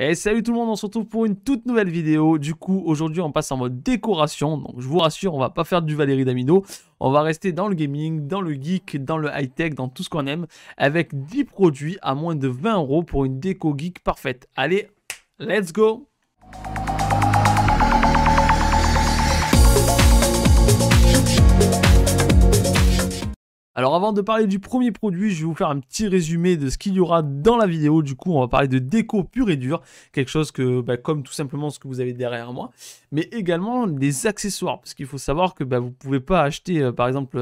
Et salut tout le monde, on se retrouve pour une toute nouvelle vidéo. Du coup, aujourd'hui, on passe en mode décoration. Donc, je vous rassure, on va pas faire du Valérie D'Amino. On va rester dans le gaming, dans le geek, dans le high-tech, dans tout ce qu'on aime. Avec 10 produits à moins de 20 euros pour une déco geek parfaite. Allez, let's go Alors avant de parler du premier produit, je vais vous faire un petit résumé de ce qu'il y aura dans la vidéo. Du coup, on va parler de déco pure et dure, quelque chose que, bah, comme tout simplement ce que vous avez derrière moi, mais également des accessoires, parce qu'il faut savoir que bah, vous ne pouvez pas acheter, euh, par exemple,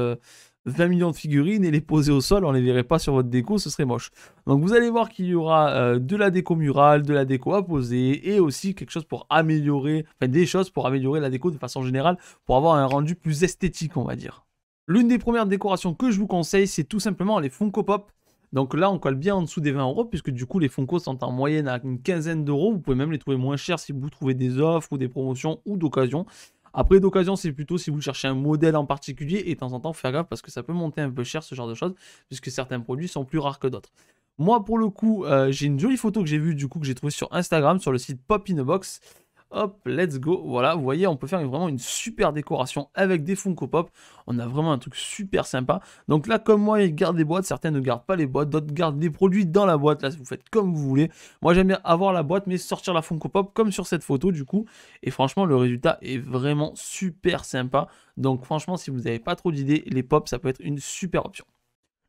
20 euh, millions de figurines et les poser au sol, on ne les verrait pas sur votre déco, ce serait moche. Donc vous allez voir qu'il y aura euh, de la déco murale, de la déco à poser et aussi quelque chose pour améliorer, enfin des choses pour améliorer la déco de façon générale, pour avoir un rendu plus esthétique, on va dire. L'une des premières décorations que je vous conseille, c'est tout simplement les Funko Pop. Donc là, on colle bien en dessous des 20 euros, puisque du coup, les Funko sont en moyenne à une quinzaine d'euros. Vous pouvez même les trouver moins chers si vous trouvez des offres ou des promotions ou d'occasion. Après, d'occasion, c'est plutôt si vous cherchez un modèle en particulier et de temps en temps, faire gaffe parce que ça peut monter un peu cher ce genre de choses, puisque certains produits sont plus rares que d'autres. Moi, pour le coup, euh, j'ai une jolie photo que j'ai vue du coup que j'ai trouvée sur Instagram, sur le site Pop in a Box. Hop, let's go. Voilà, vous voyez, on peut faire vraiment une super décoration avec des Funko Pop. On a vraiment un truc super sympa. Donc là, comme moi, ils gardent des boîtes. Certains ne gardent pas les boîtes, d'autres gardent des produits dans la boîte. Là, vous faites comme vous voulez. Moi, j'aime bien avoir la boîte, mais sortir la Funko Pop comme sur cette photo, du coup. Et franchement, le résultat est vraiment super sympa. Donc franchement, si vous n'avez pas trop d'idées, les Pop, ça peut être une super option.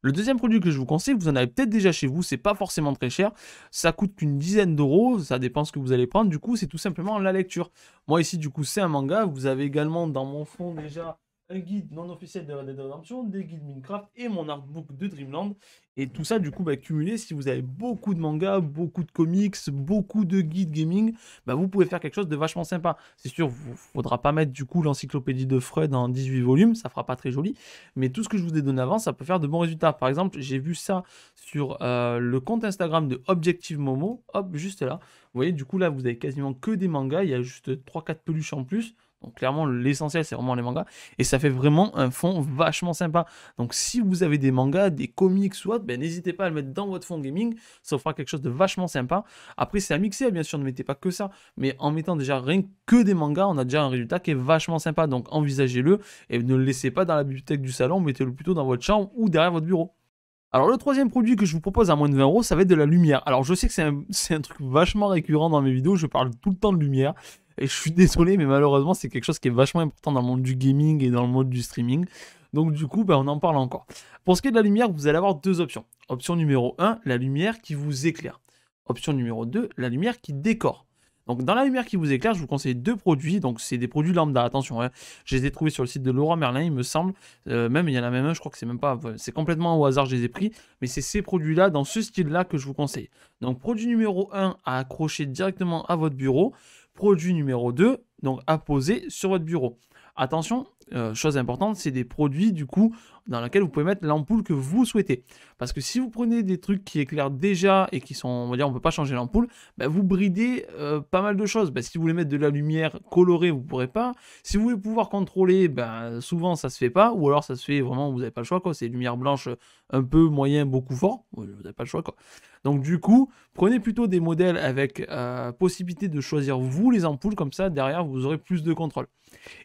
Le deuxième produit que je vous conseille, vous en avez peut-être déjà chez vous, c'est pas forcément très cher, ça coûte qu'une dizaine d'euros, ça dépend ce que vous allez prendre, du coup c'est tout simplement la lecture. Moi ici du coup c'est un manga, vous avez également dans mon fond déjà un guide non officiel de Red Dead Redemption, des guides Minecraft et mon artbook de Dreamland. Et tout ça, du coup, bah, cumulé, si vous avez beaucoup de mangas, beaucoup de comics, beaucoup de guides gaming, bah, vous pouvez faire quelque chose de vachement sympa. C'est sûr, il faudra pas mettre du coup l'encyclopédie de Freud en 18 volumes, ça fera pas très joli. Mais tout ce que je vous ai donné avant, ça peut faire de bons résultats. Par exemple, j'ai vu ça sur euh, le compte Instagram de Objective Momo, hop, juste là. Vous voyez, du coup, là, vous avez quasiment que des mangas, il y a juste 3-4 peluches en plus. Donc clairement, l'essentiel, c'est vraiment les mangas. Et ça fait vraiment un fond vachement sympa. Donc si vous avez des mangas, des comics ou autre, ben, n'hésitez pas à le mettre dans votre fond gaming. Ça vous fera quelque chose de vachement sympa. Après, c'est à mixer, bien sûr, ne mettez pas que ça. Mais en mettant déjà rien que des mangas, on a déjà un résultat qui est vachement sympa. Donc envisagez-le et ne le laissez pas dans la bibliothèque du salon, mettez-le plutôt dans votre chambre ou derrière votre bureau. Alors le troisième produit que je vous propose à moins de 20 euros, ça va être de la lumière. Alors je sais que c'est un, un, truc vachement récurrent dans mes vidéos, je parle tout le temps de lumière. Et je suis désolé, mais malheureusement, c'est quelque chose qui est vachement important dans le monde du gaming et dans le monde du streaming. Donc du coup, bah, on en parle encore. Pour ce qui est de la lumière, vous allez avoir deux options. Option numéro 1, la lumière qui vous éclaire. Option numéro 2, la lumière qui décore. Donc dans la lumière qui vous éclaire, je vous conseille deux produits. Donc c'est des produits lambda, attention. Hein. Je les ai trouvés sur le site de Laura Merlin, il me semble. Euh, même il y en a même un, je crois que c'est même pas. C'est complètement au hasard, je les ai pris. Mais c'est ces produits-là, dans ce style-là, que je vous conseille. Donc produit numéro 1 à accrocher directement à votre bureau produit numéro 2, donc à poser sur votre bureau. Attention, euh, chose importante, c'est des produits du coup dans laquelle vous pouvez mettre l'ampoule que vous souhaitez. Parce que si vous prenez des trucs qui éclairent déjà et qui sont, on va dire, on peut pas changer l'ampoule, bah, vous bridez euh, pas mal de choses. Bah, si vous voulez mettre de la lumière colorée, vous ne pourrez pas. Si vous voulez pouvoir contrôler, bah, souvent ça se fait pas, ou alors ça se fait vraiment, vous n'avez pas le choix, quoi. C'est lumière blanche euh, un peu moyen, beaucoup fort, vous n'avez pas le choix, quoi. Donc du coup, prenez plutôt des modèles avec euh, possibilité de choisir vous les ampoules, comme ça derrière vous aurez plus de contrôle.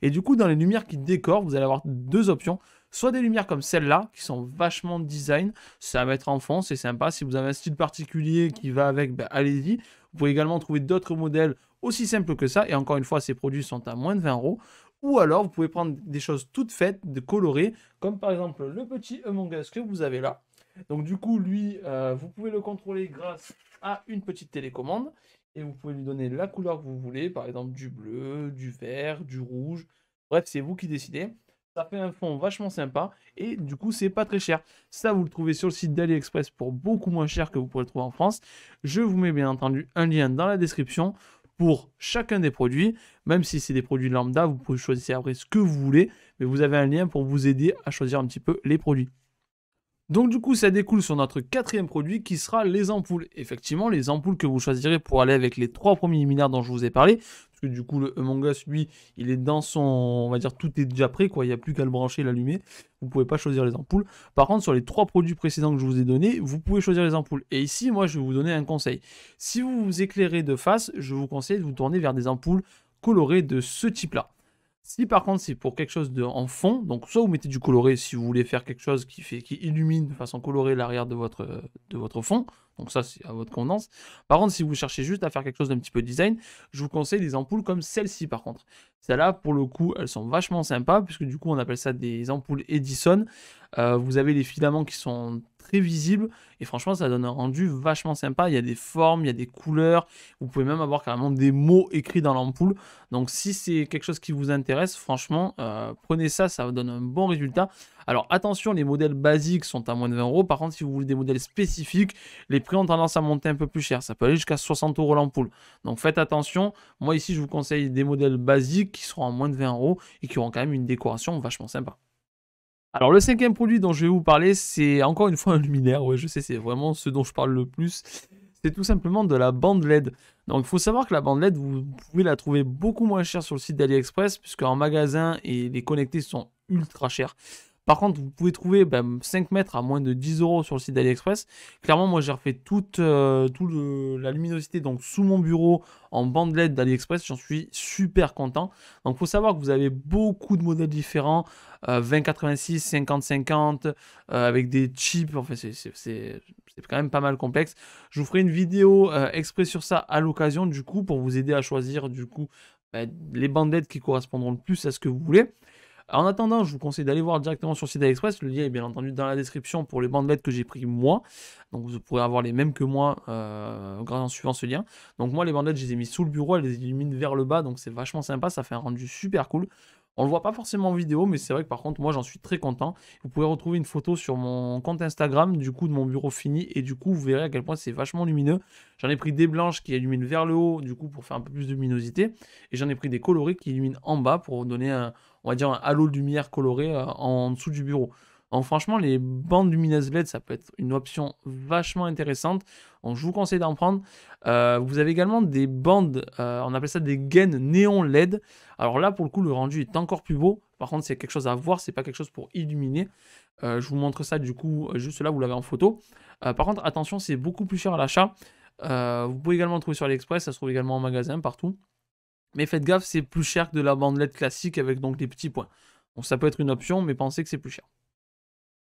Et du coup, dans les lumières qui décorent, vous allez avoir deux options soit des lumières comme celle-là, qui sont vachement design, Ça va être en fond, c'est sympa. Si vous avez un style particulier qui va avec, ben, allez-y. Vous pouvez également trouver d'autres modèles aussi simples que ça, et encore une fois, ces produits sont à moins de 20 euros. Ou alors, vous pouvez prendre des choses toutes faites, de colorées, comme par exemple le petit Among que vous avez là. Donc du coup, lui, euh, vous pouvez le contrôler grâce à une petite télécommande et vous pouvez lui donner la couleur que vous voulez, par exemple du bleu, du vert, du rouge. Bref, c'est vous qui décidez. Ça fait un fond vachement sympa et du coup c'est pas très cher. Ça vous le trouvez sur le site d'AliExpress pour beaucoup moins cher que vous pourrez le trouver en France. Je vous mets bien entendu un lien dans la description pour chacun des produits. Même si c'est des produits lambda, vous pouvez choisir après ce que vous voulez, mais vous avez un lien pour vous aider à choisir un petit peu les produits. Donc du coup, ça découle sur notre quatrième produit qui sera les ampoules. Effectivement, les ampoules que vous choisirez pour aller avec les trois premiers luminaires dont je vous ai parlé du coup, le Among lui, il est dans son. On va dire, tout est déjà prêt, quoi. Il n'y a plus qu'à le brancher, l'allumer. Vous pouvez pas choisir les ampoules. Par contre, sur les trois produits précédents que je vous ai donnés, vous pouvez choisir les ampoules. Et ici, moi, je vais vous donner un conseil. Si vous vous éclairez de face, je vous conseille de vous tourner vers des ampoules colorées de ce type-là. Si par contre c'est pour quelque chose de, en fond, donc soit vous mettez du coloré si vous voulez faire quelque chose qui, fait, qui illumine de façon colorée l'arrière de votre, de votre fond, donc ça, c'est à votre convenance. Par contre, si vous cherchez juste à faire quelque chose d'un petit peu design, je vous conseille des ampoules comme celle-ci par contre. Celles-là, pour le coup, elles sont vachement sympas, puisque du coup, on appelle ça des ampoules Edison. Euh, vous avez les filaments qui sont très visible. Et franchement, ça donne un rendu vachement sympa. Il y a des formes, il y a des couleurs. Vous pouvez même avoir carrément des mots écrits dans l'ampoule. Donc si c'est quelque chose qui vous intéresse, franchement, euh, prenez ça, ça donne un bon résultat. Alors attention, les modèles basiques sont à moins de 20 euros. Par contre, si vous voulez des modèles spécifiques, les prix ont tendance à monter un peu plus cher. Ça peut aller jusqu'à 60 euros l'ampoule. Donc faites attention. Moi ici, je vous conseille des modèles basiques qui seront à moins de 20 euros et qui auront quand même une décoration vachement sympa. Alors le cinquième produit dont je vais vous parler, c'est encore une fois un luminaire. Ouais, je sais, c'est vraiment ce dont je parle le plus. C'est tout simplement de la bande LED. Donc il faut savoir que la bande LED, vous pouvez la trouver beaucoup moins chère sur le site d'AliExpress, puisque en magasin et les connectés sont ultra chers. Par contre, vous pouvez trouver 5 bah, mètres à moins de 10 euros sur le site d'AliExpress. Clairement, moi j'ai refait toute, euh, la luminosité donc sous mon bureau en bandelette d'AliExpress. J'en suis super content. Donc, il faut savoir que vous avez beaucoup de modèles différents euh, 2086, 50-50, euh, avec des chips. Enfin, c'est quand même pas mal complexe. Je vous ferai une vidéo euh, exprès sur ça à l'occasion, du coup, pour vous aider à choisir du coup bah, les bandelettes qui correspondront le plus à ce que vous voulez. En attendant, je vous conseille d'aller voir directement sur site Express. Le lien est bien entendu dans la description pour les bandelettes que j'ai pris moi. Donc vous pourrez avoir les mêmes que moi euh, en suivant ce lien. Donc moi, les bandelettes, je les ai mis sous le bureau, elles les illuminent vers le bas. Donc c'est vachement sympa, ça fait un rendu super cool. On le voit pas forcément en vidéo, mais c'est vrai que par contre, moi j'en suis très content. Vous pouvez retrouver une photo sur mon compte Instagram, du coup, de mon bureau fini, et du coup, vous verrez à quel point c'est vachement lumineux. J'en ai pris des blanches qui illuminent vers le haut, du coup, pour faire un peu plus de luminosité, et j'en ai pris des colorés qui illuminent en bas pour donner un, on va dire, un halo de lumière colorée euh, en, dessous du bureau. En franchement, les bandes lumineuses LED, ça peut être une option vachement intéressante. Donc, je vous conseille d'en prendre. Euh, vous avez également des bandes, euh, on appelle ça des gaines néon LED. Alors là, pour le coup, le rendu est encore plus beau. Par contre, c'est quelque chose à voir, c'est pas quelque chose pour illuminer. je vous montre ça du coup, juste là, vous l'avez en photo. par contre, attention, c'est beaucoup plus cher à l'achat. vous pouvez également le trouver sur AliExpress, ça se trouve également en magasin, partout. Mais faites gaffe, c'est plus cher que de la bandelette classique avec donc des petits points. Donc ça peut être une option, mais pensez que c'est plus cher.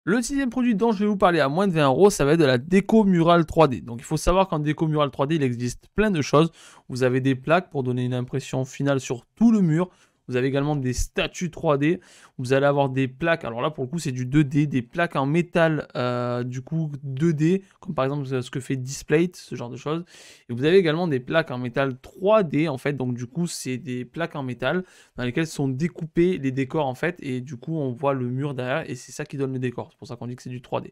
Le sixième produit dont je vais vous parler à moins de 20 euros, ça va être de la déco murale 3D. Donc il faut savoir qu'en déco murale 3D, il existe plein de choses. Vous avez des plaques pour donner une impression finale sur tout le mur. Vous avez également des statues 3D. Vous allez avoir des plaques. Alors là, pour le coup, c'est du 2D, des plaques en métal, euh, du coup 2D, comme par exemple euh, ce que fait Displate, ce genre de choses. Et vous avez également des plaques en métal 3D, en fait. Donc du coup, c'est des plaques en métal dans lesquelles sont découpés les décors, en fait. Et du coup, on voit le mur derrière et c'est ça qui donne le décor. C'est pour ça qu'on dit que c'est du 3D.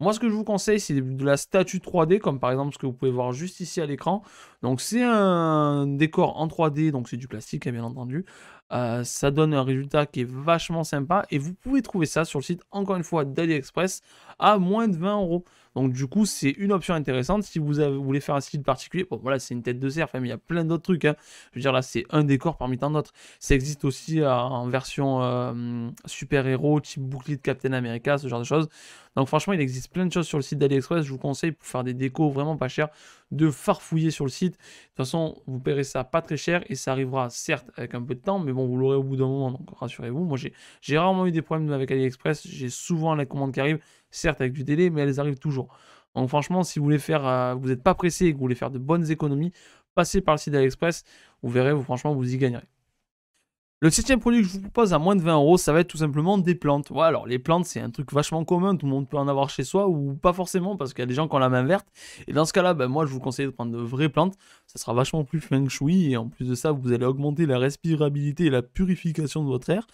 Moi, ce que je vous conseille, c'est de la statue 3D, comme par exemple ce que vous pouvez voir juste ici à l'écran. Donc, c'est un décor en 3D, donc c'est du plastique, hein, bien entendu. Euh, ça donne un résultat qui est vachement sympa et vous pouvez trouver ça sur le site, encore une fois, d'AliExpress à moins de 20 euros. Donc du coup, c'est une option intéressante si vous, voulez faire un style particulier. Bon, voilà, c'est une tête de cerf, hein, mais il y a plein d'autres trucs. Hein. Je veux dire, là, c'est un décor parmi tant d'autres. Ça existe aussi euh, en version euh, super-héros, type bouclier de Captain America, ce genre de choses. Donc franchement, il existe plein de choses sur le site d'AliExpress. Je vous conseille pour faire des décos vraiment pas chers de farfouiller sur le site. De toute façon, vous paierez ça pas très cher et ça arrivera certes avec un peu de temps, mais bon, vous l'aurez au bout d'un moment, donc rassurez-vous. Moi, j'ai rarement eu des problèmes avec AliExpress. J'ai souvent la commande qui arrive, certes avec du délai, mais elles arrivent toujours. Donc franchement, si vous voulez faire, euh, vous n'êtes pas pressé et que vous voulez faire de bonnes économies, passez par le site d'AliExpress. Vous verrez, vous, franchement, vous y gagnerez. Le septième produit que je vous propose à moins de 20 euros, ça va être tout simplement des plantes. alors les plantes, c'est un truc vachement commun, tout le monde peut en avoir chez soi ou pas forcément parce qu'il y a des gens qui ont la main verte. Et dans ce cas-là, ben, moi je vous conseille de prendre de vraies plantes, ça sera vachement plus feng et en plus de ça, vous allez augmenter la respirabilité et la purification de votre air.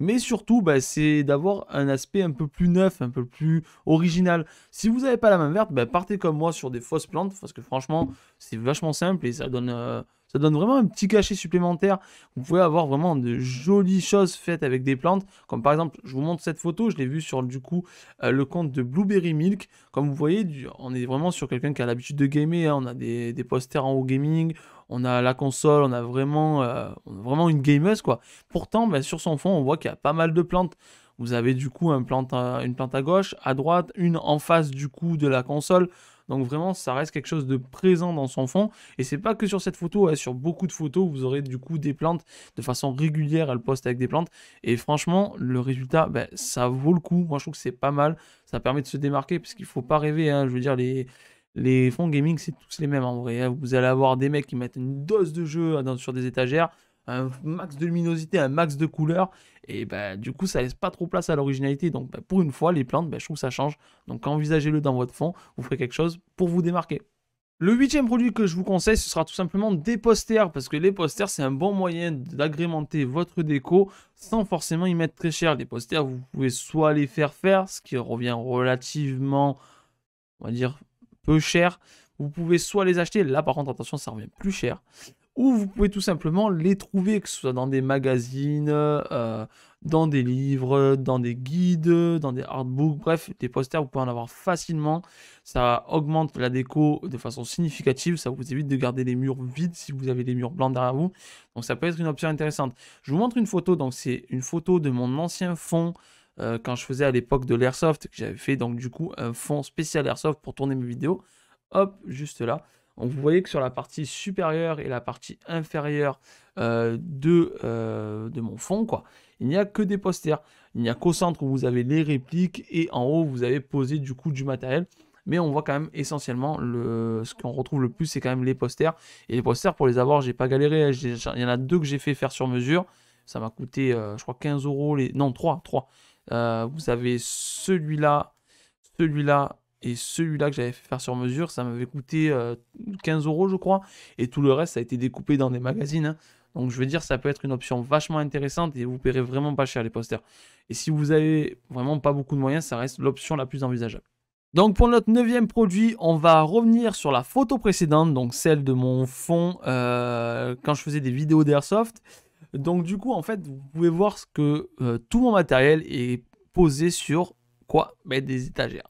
Mais surtout, ben, c'est d'avoir un aspect un peu plus neuf, un peu plus original. Si vous n'avez pas la main verte, ben, partez comme moi sur des fausses plantes parce que franchement, c'est vachement simple et ça donne. Euh, ça donne vraiment un petit cachet supplémentaire. Vous pouvez avoir vraiment de jolies choses faites avec des plantes. Comme par exemple, je vous montre cette photo, je l'ai vue sur du coup euh, le compte de Blueberry Milk. Comme vous voyez, on est vraiment sur quelqu'un qui a l'habitude de gamer. Hein. On a des, posters en haut gaming, on a la console, on a vraiment, euh, vraiment une gameuse quoi. Pourtant, ben, sur son fond, on voit qu'il y a pas mal de plantes. Vous avez du coup euh, une plante à gauche, à droite, une en face du coup de la console. Donc vraiment, ça reste quelque chose de présent dans son fond. Et c'est pas que sur cette photo, hein. sur beaucoup de photos, vous aurez du coup des plantes de façon régulière. Elle poste avec des plantes. Et franchement, le résultat, ben, ça vaut le coup. Moi, je trouve que c'est pas mal. Ça permet de se démarquer parce qu'il faut pas rêver. Hein. Je veux dire, les, les fonds gaming, c'est tous les mêmes en vrai. Hein. Vous allez avoir des mecs qui mettent une dose de jeu sur des étagères un max de luminosité, un max de couleurs. Et ben du coup, ça laisse pas trop place à l'originalité. Donc, bah, pour une fois, les plantes, bah, je trouve que ça change. Donc, envisagez-le dans votre fond. Vous ferez quelque chose pour vous démarquer. Le huitième produit que je vous conseille, ce sera tout simplement des posters, parce que les posters, c'est un bon moyen d'agrémenter votre déco sans forcément y mettre très cher. Les posters, vous pouvez soit les faire faire, ce qui revient relativement, on va dire, peu cher. Vous pouvez soit les acheter, là par contre, attention, ça revient plus cher ou vous pouvez tout simplement les trouver, que ce soit dans des magazines, euh, dans des livres, dans des guides, dans des artbooks, bref, des posters, vous pouvez en avoir facilement. Ça augmente la déco de façon significative, ça vous évite de garder les murs vides si vous avez les murs blancs derrière vous. Donc ça peut être une option intéressante. Je vous montre une photo, donc c'est une photo de mon ancien fond euh, quand je faisais à l'époque de l'airsoft, j'avais fait donc du coup un fond spécial airsoft pour tourner mes vidéos. Hop, juste là vous voyez que sur la partie supérieure et la partie inférieure euh, de, euh, de, mon fond, quoi, il n'y a que des posters. Il n'y a qu'au centre où vous avez les répliques et en haut vous avez posé du coup du matériel. Mais on voit quand même essentiellement le, ce qu'on retrouve le plus, c'est quand même les posters. Et les posters, pour les avoir, j'ai pas galéré. Hein. Il y en a deux que j'ai fait faire sur mesure. Ça m'a coûté, euh, je crois, 15 euros. Les... Non, 3. 3. vous avez celui-là, celui-là et celui-là que j'avais fait faire sur mesure, ça m'avait coûté 15 euh, euros, je crois. Et tout le reste, ça a été découpé dans des magazines. Hein. Donc je veux dire, ça peut être une option vachement intéressante et vous paierez vraiment pas cher les posters. Et si vous avez vraiment pas beaucoup de moyens, ça reste l'option la plus envisageable. Donc pour notre neuvième produit, on va revenir sur la photo précédente, donc celle de mon fond euh, quand je faisais des vidéos d'airsoft. Donc du coup, en fait, vous pouvez voir que euh, tout mon matériel est posé sur quoi ben, Des étagères.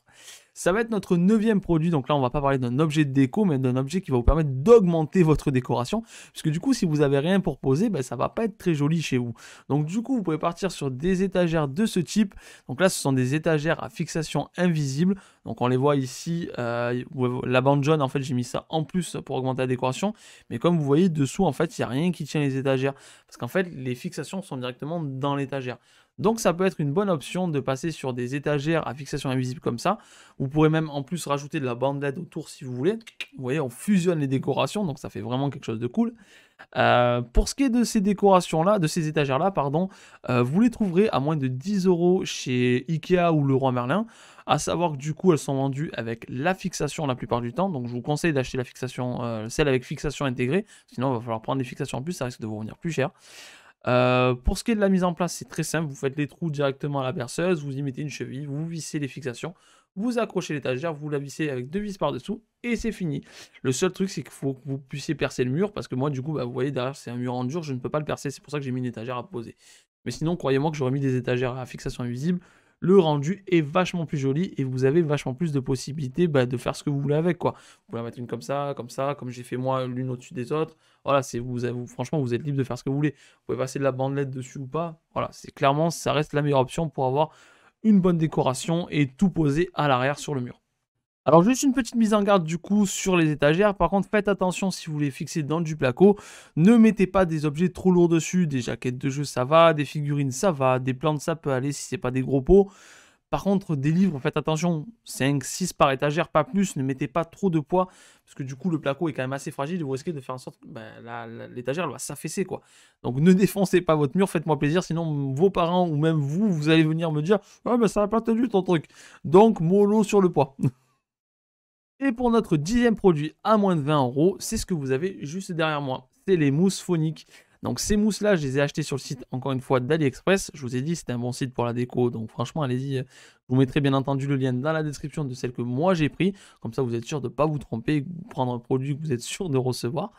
Ça va être notre neuvième produit, donc là on va pas parler d'un objet de déco, mais d'un objet qui va vous permettre d'augmenter votre décoration, puisque du coup si vous avez rien pour poser, ben, ça va pas être très joli chez vous. Donc du coup vous pouvez partir sur des étagères de ce type, donc là ce sont des étagères à fixation invisible, donc on les voit ici, euh, la bande jaune en fait j'ai mis ça en plus pour augmenter la décoration, mais comme vous voyez dessous en fait il n'y a rien qui tient les étagères, parce qu'en fait les fixations sont directement dans l'étagère. Donc ça peut être une bonne option de passer sur des étagères à fixation invisible comme ça. Vous pourrez même en plus rajouter de la bande LED autour si vous voulez. Vous voyez, on fusionne les décorations, donc ça fait vraiment quelque chose de cool. Euh, pour ce qui est de ces décorations-là, de ces étagères-là, pardon, euh, vous les trouverez à moins de 10 euros chez Ikea ou le Roi Merlin. À savoir que du coup, elles sont vendues avec la fixation la plupart du temps. Donc, je vous conseille d'acheter la fixation, euh, celle avec fixation intégrée. Sinon, il va falloir prendre des fixations en plus, ça risque de vous revenir plus cher. Euh, pour ce qui est de la mise en place, c'est très simple. Vous faites les trous directement à la perceuse, vous y mettez une cheville, vous vissez les fixations, vous accrochez l'étagère, vous la vissez avec deux vis par-dessous et c'est fini. Le seul truc, c'est qu'il faut que vous puissiez percer le mur parce que moi, du coup, bah, vous voyez derrière, c'est un mur en dur, je ne peux pas le percer. C'est pour ça que j'ai mis une étagère à poser. Mais sinon, croyez-moi que j'aurais mis des étagères à fixation invisible le rendu est vachement plus joli et vous avez vachement plus de possibilités bah, de faire ce que vous voulez avec quoi. Vous pouvez en mettre une comme ça, comme ça, comme j'ai fait moi l'une au-dessus des autres. Voilà, c'est vous, franchement vous êtes libre de faire ce que vous voulez. Vous pouvez passer de la bandelette dessus ou pas. Voilà, c'est clairement ça reste la meilleure option pour avoir une bonne décoration et tout poser à l'arrière sur le mur. Alors juste une petite mise en garde du coup sur les étagères. Par contre, faites attention si vous les fixez dans du placo. Ne mettez pas des objets trop lourds dessus. Des jaquettes de jeu, ça va. Des figurines, ça va. Des plantes, ça peut aller si n'est pas des gros pots. Par contre, des livres, faites attention, 5, 6 par étagère, pas plus, ne mettez pas trop de poids, parce que du coup, le placo est quand même assez fragile vous risquez de faire en sorte que ben, l'étagère va s'affaisser. quoi. Donc ne défoncez pas votre mur, faites-moi plaisir, sinon vos parents ou même vous, vous allez venir me dire Ah, mais ben, ça n'a pas tenu ton truc. Donc, mollo sur le poids. Et pour notre dixième produit à moins de 20 euros, c'est ce que vous avez juste derrière moi. C'est les mousses phoniques. Donc ces mousses-là, je les ai achetées sur le site, encore une fois, d'AliExpress. Je vous ai dit, c'était un bon site pour la déco. Donc franchement, allez-y. Je vous mettrai bien entendu le lien dans la description de celle que moi j'ai pris. Comme ça, vous êtes sûr de ne pas vous tromper, prendre un produit que vous êtes sûr de recevoir.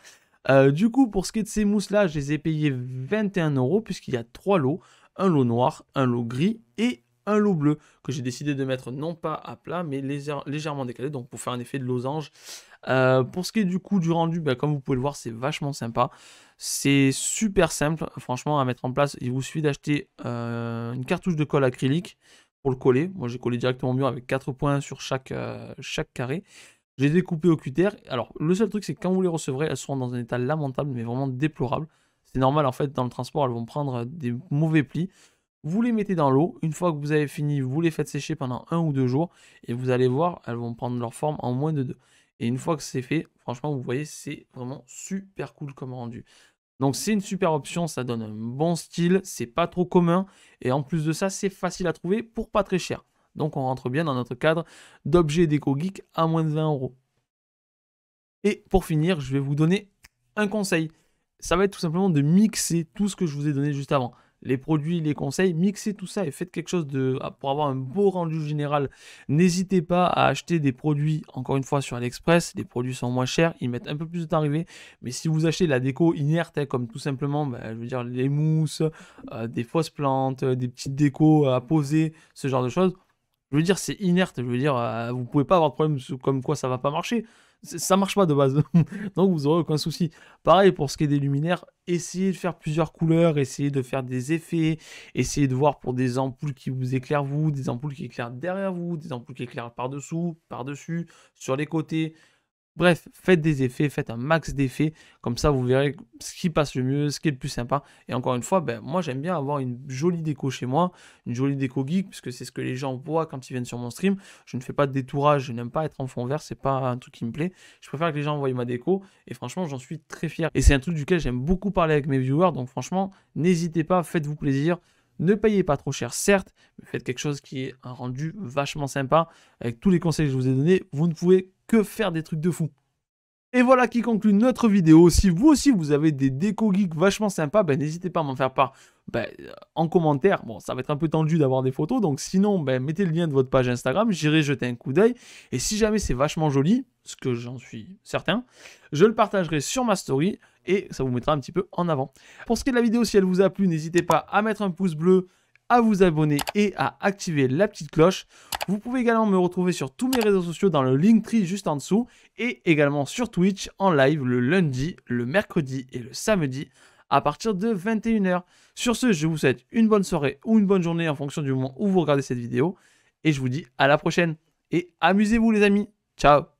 Euh, du coup, pour ce qui est de ces mousses-là, je les ai payées 21 euros puisqu'il y a trois lots. Un lot noir, un lot gris et un lot bleu que j'ai décidé de mettre non pas à plat mais légèrement décalé donc pour faire un effet de losange. Euh, pour ce qui est du coup du rendu, bah, comme vous pouvez le voir c'est vachement sympa. C'est super simple franchement à mettre en place. Il vous suffit d'acheter euh, une cartouche de colle acrylique pour le coller. Moi j'ai collé directement au mur avec quatre points sur chaque, euh, chaque carré. J'ai découpé au cutter. Alors le seul truc c'est que quand vous les recevrez elles seront dans un état lamentable mais vraiment déplorable. C'est normal en fait dans le transport elles vont prendre des mauvais plis vous les mettez dans l'eau. Une fois que vous avez fini, vous les faites sécher pendant un ou deux jours et vous allez voir, elles vont prendre leur forme en moins de deux. Et une fois que c'est fait, franchement, vous voyez, c'est vraiment super cool comme rendu. Donc c'est une super option, ça donne un bon style, c'est pas trop commun et en plus de ça, c'est facile à trouver pour pas très cher. Donc on rentre bien dans notre cadre d'objets déco geek à moins de 20 euros. Et pour finir, je vais vous donner un conseil. Ça va être tout simplement de mixer tout ce que je vous ai donné juste avant les produits, les conseils, mixez tout ça et faites quelque chose de, ah, pour avoir un beau rendu général. N'hésitez pas à acheter des produits, encore une fois, sur AliExpress. Les produits sont moins chers, ils mettent un peu plus de temps à arriver. Mais si vous achetez la déco inerte, hein, comme tout simplement, bah, je veux dire, les mousses, euh, des fausses plantes, euh, des petites décos à poser, ce genre de choses, je veux dire, c'est inerte. Je veux dire, euh, vous pouvez pas avoir de problème comme quoi ça va pas marcher. Ça marche pas de base. Donc vous aurez aucun souci. Pareil pour ce qui est des luminaires, essayez de faire plusieurs couleurs, essayez de faire des effets, essayez de voir pour des ampoules qui vous éclairent vous, des ampoules qui éclairent derrière vous, des ampoules qui éclairent par-dessous, par-dessus, sur les côtés. Bref, faites des effets, faites un max d'effets, comme ça vous verrez ce qui passe le mieux, ce qui est le plus sympa. Et encore une fois, ben, moi j'aime bien avoir une jolie déco chez moi, une jolie déco geek, puisque c'est ce que les gens voient quand ils viennent sur mon stream. Je ne fais pas de détourage, je n'aime pas être en fond vert, c'est pas un truc qui me plaît. Je préfère que les gens voient ma déco, et franchement j'en suis très fier. Et c'est un truc duquel j'aime beaucoup parler avec mes viewers, donc franchement, n'hésitez pas, faites-vous plaisir. Ne payez pas trop cher, certes, mais faites quelque chose qui est un rendu vachement sympa. Avec tous les conseils que je vous ai donnés, vous ne pouvez que faire des trucs de fou. Et voilà qui conclut notre vidéo. Si vous aussi vous avez des déco geeks vachement sympas, ben, n'hésitez pas à m'en faire part ben, euh, en commentaire. Bon, ça va être un peu tendu d'avoir des photos, donc sinon, ben, mettez le lien de votre page Instagram, j'irai jeter un coup d'œil. Et si jamais c'est vachement joli, ce que j'en suis certain, je le partagerai sur ma story et ça vous mettra un petit peu en avant. Pour ce qui est de la vidéo, si elle vous a plu, n'hésitez pas à mettre un pouce bleu, à vous abonner et à activer la petite cloche. Vous pouvez également me retrouver sur tous mes réseaux sociaux dans le Linktree juste en dessous et également sur Twitch en live le lundi, le mercredi et le samedi à partir de 21h. Sur ce, je vous souhaite une bonne soirée ou une bonne journée en fonction du moment où vous regardez cette vidéo et je vous dis à la prochaine et amusez-vous les amis. Ciao